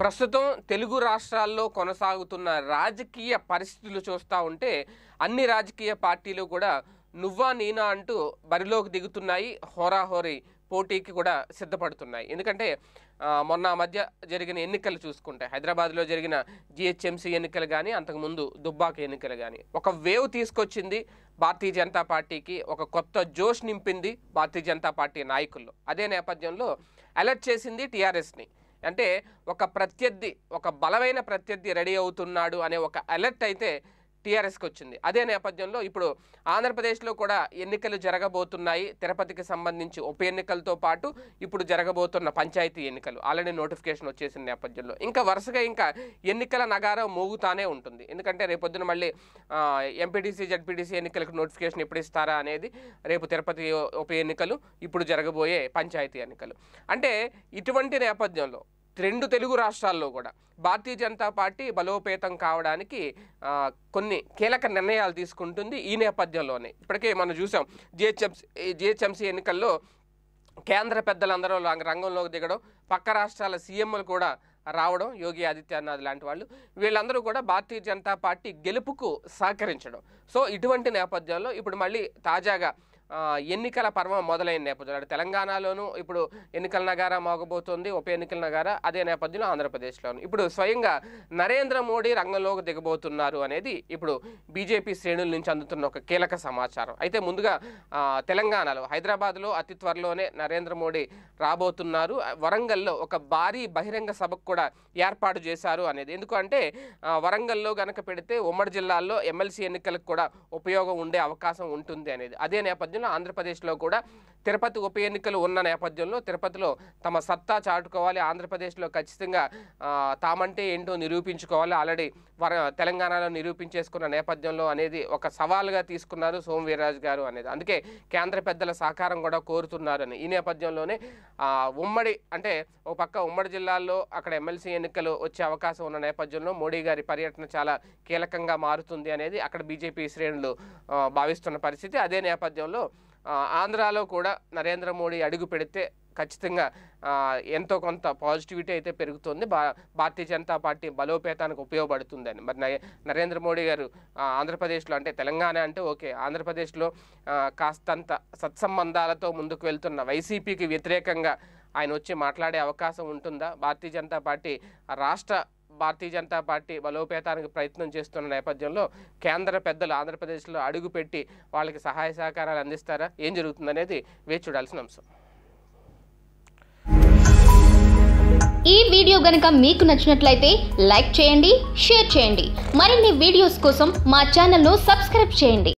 ప్రస్తుతం తెలుగు రాష్ట్రాల్లో కొనసాగుతున్న రాజకీయ పరిస్థితులు చూస్తూ ఉంటే అన్ని రాజకీయ పార్టీలు కూడా నువ్వా నేనా అంటూ బరిలోకి దిగుతున్నాయి హోరాహోరీ పోటీకి కూడా సిద్ధపడుతున్నాయి ఎందుకంటే మొన్న మధ్య జరిగిన ఎన్నికలు చూసుకుంటే హైదరాబాద్లో జరిగిన జిహెచ్ఎంసీ ఎన్నికలు కానీ అంతకుముందు దుబ్బాక ఎన్నికలు కానీ ఒక వేవ్ తీసుకొచ్చింది భారతీయ జనతా పార్టీకి ఒక కొత్త జోష్ నింపింది భారతీయ జనతా పార్టీ నాయకుల్లో అదే నేపథ్యంలో అలర్ట్ చేసింది టీఆర్ఎస్ని అంటే ఒక ప్రత్యర్థి ఒక బలమైన ప్రత్యర్థి రెడీ అవుతున్నాడు అనే ఒక అలర్ట్ అయితే టీఆర్ఎస్కి వచ్చింది అదే నేపథ్యంలో ఇప్పుడు ఆంధ్రప్రదేశ్లో కూడా ఎన్నికలు జరగబోతున్నాయి తిరుపతికి సంబంధించి ఉప ఎన్నికలతో పాటు ఇప్పుడు జరగబోతున్న పంచాయతీ ఎన్నికలు ఆల్రెడీ నోటిఫికేషన్ వచ్చేసిన నేపథ్యంలో ఇంకా వరుసగా ఇంకా ఎన్నికల నగారం మోగుతానే ఉంటుంది ఎందుకంటే రేపొద్దున మళ్ళీ ఎంపీటీసీ జడ్పీటీసీ ఎన్నికలకు నోటిఫికేషన్ ఎప్పుడు ఇస్తారా అనేది రేపు తిరుపతి ఉప ఎన్నికలు ఇప్పుడు జరగబోయే పంచాయతీ ఎన్నికలు అంటే ఇటువంటి నేపథ్యంలో రెండు తెలుగు రాష్ట్రాల్లో కూడా భారతీయ జనతా పార్టీ బలోపేతం కావడానికి కొన్ని కీలక నిర్ణయాలు తీసుకుంటుంది ఈ నేపథ్యంలోనే ఇప్పటికే మనం చూసాం జిహెచ్ఎంసీ జిహెచ్ఎంసీ ఎన్నికల్లో కేంద్ర పెద్దలందరూ రంగంలోకి దిగడం పక్క రాష్ట్రాల సీఎంలు కూడా రావడం యోగి ఆదిత్యనాథ్ లాంటి వాళ్ళు వీళ్ళందరూ కూడా భారతీయ జనతా పార్టీ గెలుపుకు సహకరించడం సో ఇటువంటి నేపథ్యంలో ఇప్పుడు మళ్ళీ తాజాగా ఎన్నికల పర్వం మొదలైన నేపథ్యంలో తెలంగాణలోనూ ఇప్పుడు ఎన్నికల నగారా మోగబోతోంది ఉప ఎన్నికల నగారా అదే నేపథ్యంలో ఆంధ్రప్రదేశ్లోను ఇప్పుడు స్వయంగా నరేంద్ర మోడీ రంగంలోకి దిగబోతున్నారు అనేది ఇప్పుడు బీజేపీ శ్రేణుల నుంచి అందుతున్న ఒక కీలక సమాచారం అయితే ముందుగా తెలంగాణలో హైదరాబాద్లో అతి త్వరలోనే నరేంద్ర మోడీ రాబోతున్నారు వరంగల్లో ఒక భారీ బహిరంగ సభకు కూడా ఏర్పాటు చేశారు అనేది ఎందుకంటే వరంగల్లో గనక పెడితే ఉమ్మడి జిల్లాల్లో ఎమ్మెల్సీ ఎన్నికలకు కూడా ఉపయోగం ఉండే అవకాశం ఉంటుంది అనేది అదే నేపథ్యం నేపథ్యంలో ఆంధ్రప్రదేశ్లో కూడా తిరుపతి ఉప ఎన్నికలు ఉన్న నేపథ్యంలో తిరుపతిలో తమ సత్తా చాటుకోవాలి ఆంధ్రప్రదేశ్లో ఖచ్చితంగా తామంటే ఏంటో నిరూపించుకోవాలి ఆల్రెడీ వర తెలంగాణలో నిరూపించేసుకున్న నేపథ్యంలో అనేది ఒక సవాల్గా తీసుకున్నారు సోము గారు అనేది అందుకే కేంద్ర పెద్దల సహకారం కూడా కోరుతున్నారని ఈ నేపథ్యంలోనే ఉమ్మడి అంటే ఒక పక్క ఉమ్మడి జిల్లాల్లో అక్కడ ఎమ్మెల్సీ ఎన్నికలు వచ్చే అవకాశం ఉన్న నేపథ్యంలో మోడీ గారి పర్యటన చాలా కీలకంగా మారుతుంది అనేది అక్కడ బీజేపీ శ్రేణులు భావిస్తున్న పరిస్థితి అదే నేపథ్యంలో ఆంధ్రాలో కూడా నరేంద్ర మోడీ అడుగు పెడితే ఖచ్చితంగా ఎంతో కొంత పాజిటివిటీ అయితే పెరుగుతుంది భా భారతీయ జనతా పార్టీ బలోపేతానికి ఉపయోగపడుతుందని మరి నరేంద్ర మోడీ గారు ఆంధ్రప్రదేశ్లో అంటే తెలంగాణ అంటే ఓకే ఆంధ్రప్రదేశ్లో కాస్తంత సత్సంబంధాలతో ముందుకు వెళ్తున్న వైసీపీకి వ్యతిరేకంగా ఆయన వచ్చి మాట్లాడే అవకాశం ఉంటుందా భారతీయ జనతా పార్టీ రాష్ట్ర భారతీయ జనతా పార్టీ బలోపేతానికి ప్రయత్నం చేస్తున్న నేపథ్యంలో కేంద్ర పెద్దలు ఆంధ్రప్రదేశ్లో అడుగుపెట్టి వాళ్ళకి సహాయ సహకారాలు అందిస్తారా ఏం జరుగుతుందనేది వేచి చూడాల్సిన అంశం ఈ వీడియో గనక మీకు నచ్చినట్లయితే లైక్ చేయండి షేర్ చేయండి మరిన్ని వీడియోస్ కోసం మా ఛానల్ను సబ్స్క్రైబ్ చేయండి